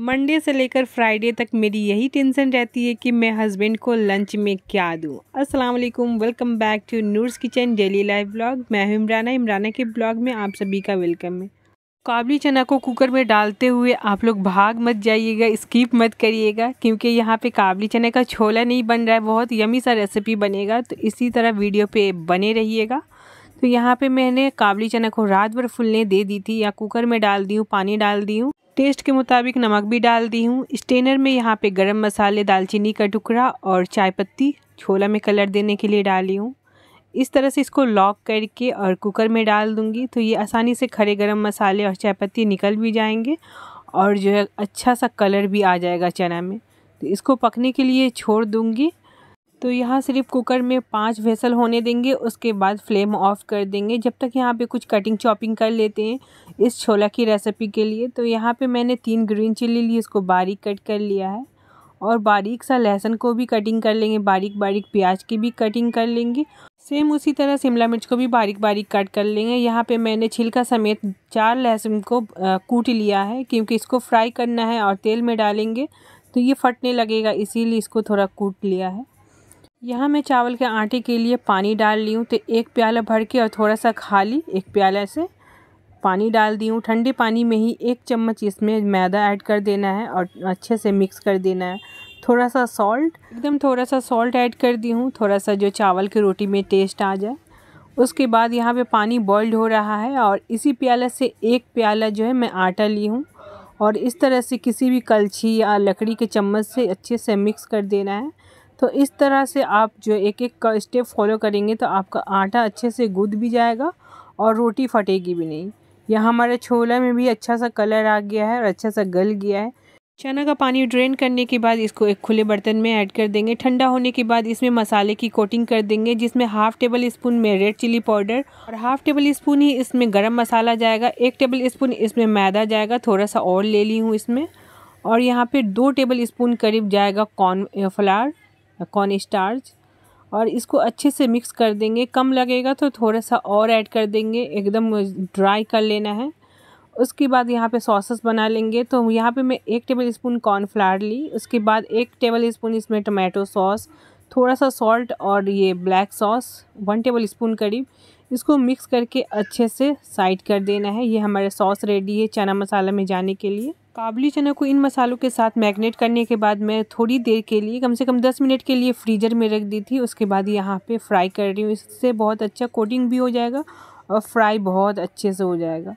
Monday से लेकर Friday तक मेरी यही टेंशन रहती है कि मैं हस्बैंड को लंच में क्या दूँ अस्सलाम वालेकुम welcome back to Noor's kitchen daily life blog मैं हूँ इमराना इमराना के ब्लॉग में आप सभी का वेलकम है काबली चना को कुकर में डालते हुए आप लोग भाग मत जाइएगा स्किप मत करिएगा क्योंकि यहाँ पे काबली चने का छोला नहीं बन रहा है बहुत यमी सा रेसिपी बनेगा तो इसी तरह वीडियो पे बने रहिएगा तो यहाँ पे मैंने काबली चना को रात भर फुलने दे दी थी या कुकर में डाल दी हूँ पानी डाल दी हूँ टेस्ट के मुताबिक नमक भी डाल दी हूँ स्टेनर में यहाँ पे गरम मसाले दालचीनी का टुकड़ा और चाय पत्ती छोला में कलर देने के लिए डाली हूँ इस तरह से इसको लॉक करके और कुकर में डाल दूँगी तो ये आसानी से खड़े गर्म मसाले और चाय पत्ती निकल भी जाएंगे और जो है अच्छा सा कलर भी आ जाएगा चना में तो इसको पकने के लिए छोड़ दूँगी तो यहाँ सिर्फ कुकर में पाँच वेसल होने देंगे उसके बाद फ्लेम ऑफ कर देंगे जब तक यहाँ पे कुछ कटिंग चॉपिंग कर लेते हैं इस छोला की रेसिपी के लिए तो यहाँ पे मैंने तीन ग्रीन चिल्ली ली इसको बारीक कट कर लिया है और बारीक सा लहसुन को भी कटिंग कर लेंगे बारीक बारीक प्याज की भी कटिंग कर लेंगे सेम उसी तरह शिमला मिर्च को भी बारीक बारीक कट कर लेंगे यहाँ पे मैंने छिलका समेत चार लहसुन को कूट लिया है क्योंकि इसको फ्राई करना है और तेल में डालेंगे तो ये फटने लगेगा इसीलिए इसको थोड़ा कूट लिया है यहाँ मैं चावल के आटे के लिए पानी डाल ली हूँ तो एक प्याला भर के और थोड़ा सा खाली एक प्याला से पानी डाल दी हूँ ठंडे पानी में ही एक चम्मच इसमें मैदा ऐड कर देना है और अच्छे से मिक्स कर देना है थोड़ा सा सॉल्ट एकदम थोड़ा सा सॉल्ट ऐड कर दी हूँ थोड़ा सा जो चावल की रोटी में टेस्ट आ जाए उसके बाद यहाँ पे पानी बॉइल्ड हो रहा है और इसी प्याला से एक प्याला जो है मैं आटा ली हूँ और इस तरह से किसी भी कलछी या लकड़ी के चम्मच से अच्छे से मिक्स कर देना है तो इस तरह से आप जो एक एक का स्टेप फॉलो करेंगे तो आपका आटा अच्छे से गुद भी जाएगा और रोटी फटेगी भी नहीं यह हमारे छोला में भी अच्छा सा कलर आ गया है और अच्छा सा गल गया है चना का पानी ड्रेन करने के बाद इसको एक खुले बर्तन में ऐड कर देंगे ठंडा होने के बाद इसमें मसाले की कोटिंग कर देंगे जिसमें हाफ़ टेबल स्पून में रेड चिली पाउडर और हाफ़ टेबल स्पून ही इसमें गरम मसाला जाएगा एक टेबल स्पून इसमें मैदा जाएगा थोड़ा सा और ले ली हूँ इसमें और यहाँ पे दो टेबल स्पून करीब जाएगा कॉर्न फ्लावर कॉर्न स्टार्च और इसको अच्छे से मिक्स कर देंगे कम लगेगा तो थोड़ा सा और ऐड कर देंगे एकदम ड्राई कर लेना है उसके बाद यहाँ पे सॉसेस बना लेंगे तो यहाँ पे मैं एक टेबल स्पून कॉर्नफ्लावर ली उसके बाद एक टेबल स्पून इसमें टमाटो सॉस थोड़ा सा सॉल्ट और ये black sauce one tablespoon करीब इसको मिक्स करके अच्छे से साइड कर देना है ये हमारा सॉस रेडी है चना मसाला में जाने के लिए काबुली चना को इन मसालों के साथ मैगनेट करने के बाद मैं थोड़ी देर के लिए कम से कम दस मिनट के लिए फ्रीजर में रख दी थी उसके बाद यहाँ पे फ्राई कर रही हूँ इससे बहुत अच्छा कोटिंग भी हो जाएगा और फ्राई बहुत अच्छे से हो जाएगा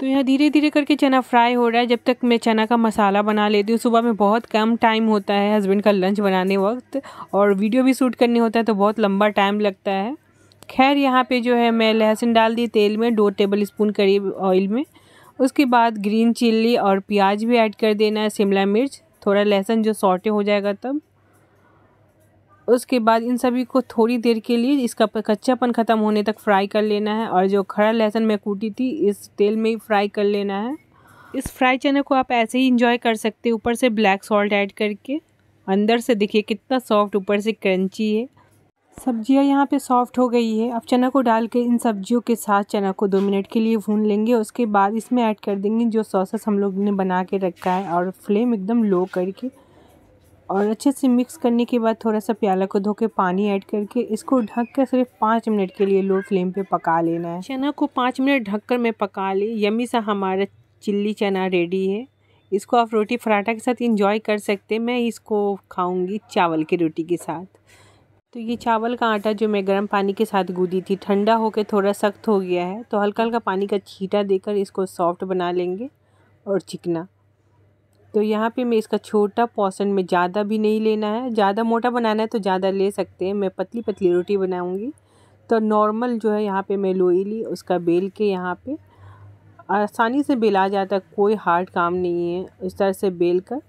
तो यहाँ धीरे धीरे करके चना फ्राई हो रहा है जब तक मैं चना का मसाला बना लेती हूँ सुबह में बहुत कम टाइम होता है हस्बैंड का लंच बनाने वक्त और वीडियो भी शूट करने होता है तो बहुत लंबा टाइम लगता है खैर यहाँ पे जो है मैं लहसुन डाल दी तेल में दो टेबल स्पून करीब ऑयल में उसके बाद ग्रीन चिल्ली और प्याज भी ऐड कर देना है शिमला मिर्च थोड़ा लहसुन जो सॉटे हो जाएगा तब उसके बाद इन सभी को थोड़ी देर के लिए इसका कच्चापन ख़त्म होने तक फ्राई कर लेना है और जो खड़ा लहसुन मैं कूटी थी इस तेल में ही फ्राई कर लेना है इस फ्राई चने को आप ऐसे ही इंजॉय कर सकते हैं ऊपर से ब्लैक सॉल्ट ऐड करके अंदर से देखिए कितना सॉफ्ट ऊपर से क्रंची है सब्जियां यहाँ पे सॉफ्ट हो गई है अब चना को डाल के इन सब्जियों के साथ चना को दो मिनट के लिए भून लेंगे उसके बाद इसमें ऐड कर देंगे जो सॉसेस हम लोग ने बना के रखा है और फ्लेम एकदम लो करके और अच्छे से मिक्स करने के बाद थोड़ा सा प्याला को धो के पानी ऐड करके इसको ढक कर सिर्फ पाँच मिनट के लिए लो फ्लेम पर पका लेना है चना को पाँच मिनट ढक कर मैं पका ली यमी सा हमारा चिल्ली चना रेडी है इसको आप रोटी पराठा के साथ इंजॉय कर सकते मैं इसको खाऊंगी चावल की रोटी के साथ तो ये चावल का आटा जो मैं गर्म पानी के साथ गूदी थी ठंडा होकर थोड़ा सख्त हो गया है तो हल्का हल्का पानी का छीटा देकर इसको सॉफ्ट बना लेंगे और चिकना तो यहाँ पे मैं इसका छोटा पोर्सन में ज़्यादा भी नहीं लेना है ज़्यादा मोटा बनाना है तो ज़्यादा ले सकते हैं मैं पतली पतली रोटी बनाऊँगी तो नॉर्मल जो है यहाँ पर मैं लोई ली उसका बेल के यहाँ पर आसानी से बेला जाता कोई हार्ड काम नहीं है इस तरह से बेल कर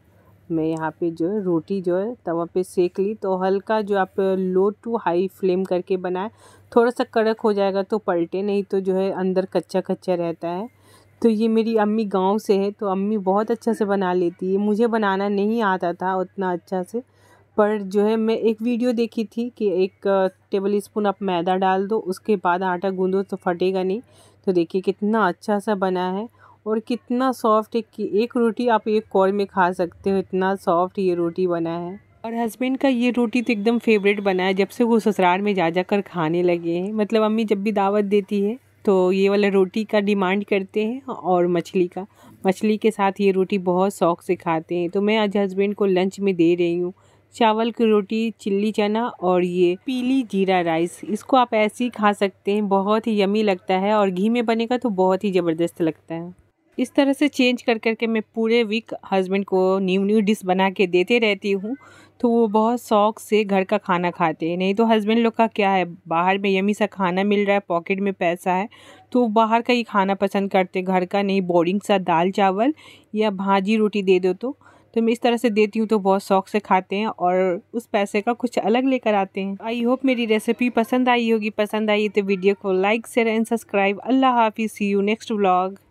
मैं यहाँ पे जो है रोटी जो है तवा पे सेक ली तो हल्का जो आप लो टू हाई फ्लेम करके बनाए थोड़ा सा कड़क हो जाएगा तो पलटे नहीं तो जो है अंदर कच्चा कच्चा रहता है तो ये मेरी अम्मी गांव से है तो अम्मी बहुत अच्छा से बना लेती है मुझे बनाना नहीं आता था उतना अच्छा से पर जो है मैं एक वीडियो देखी थी कि एक टेबल स्पून आप मैदा डाल दो उसके बाद आटा गूँधो तो फटेगा नहीं तो देखिए कितना अच्छा सा बना है और कितना सॉफ्ट एक एक रोटी आप एक कौर में खा सकते हो इतना सॉफ्ट ये रोटी बना है और हस्बैंड का ये रोटी तो एकदम फेवरेट बना है जब से वो ससुराल में जा जा कर खाने लगे हैं मतलब अम्मी जब भी दावत देती है तो ये वाला रोटी का डिमांड करते हैं और मछली का मछली के साथ ये रोटी बहुत शौक से खाते हैं तो मैं आज हस्बैंड को लंच में दे रही हूँ चावल की रोटी चिल्ली चना और ये पीली जीरा राइस इसको आप ऐसे ही खा सकते हैं बहुत ही यमी लगता है और घी में बनेगा तो बहुत ही ज़बरदस्त लगता है इस तरह से चेंज कर कर के मैं पूरे वीक हस्बैंड को न्यू न्यू डिश बना के देते रहती हूँ तो वो बहुत शौक से घर का खाना खाते हैं नहीं तो हस्बैंड लोग का क्या है बाहर में यमी सा खाना मिल रहा है पॉकेट में पैसा है तो बाहर का ही खाना पसंद करते घर का नहीं बोरिंग सा दाल चावल या भाजी रोटी दे दो तो तो मैं इस तरह से देती हूँ तो बहुत शौक से खाते हैं और उस पैसे का कुछ अलग लेकर आते हैं आई होप मेरी रेसिपी पसंद आई होगी पसंद आई तो वीडियो को लाइक शेयर एंड सब्सक्राइब अल्लाह हाफिज़ सी यू नेक्स्ट व्लॉग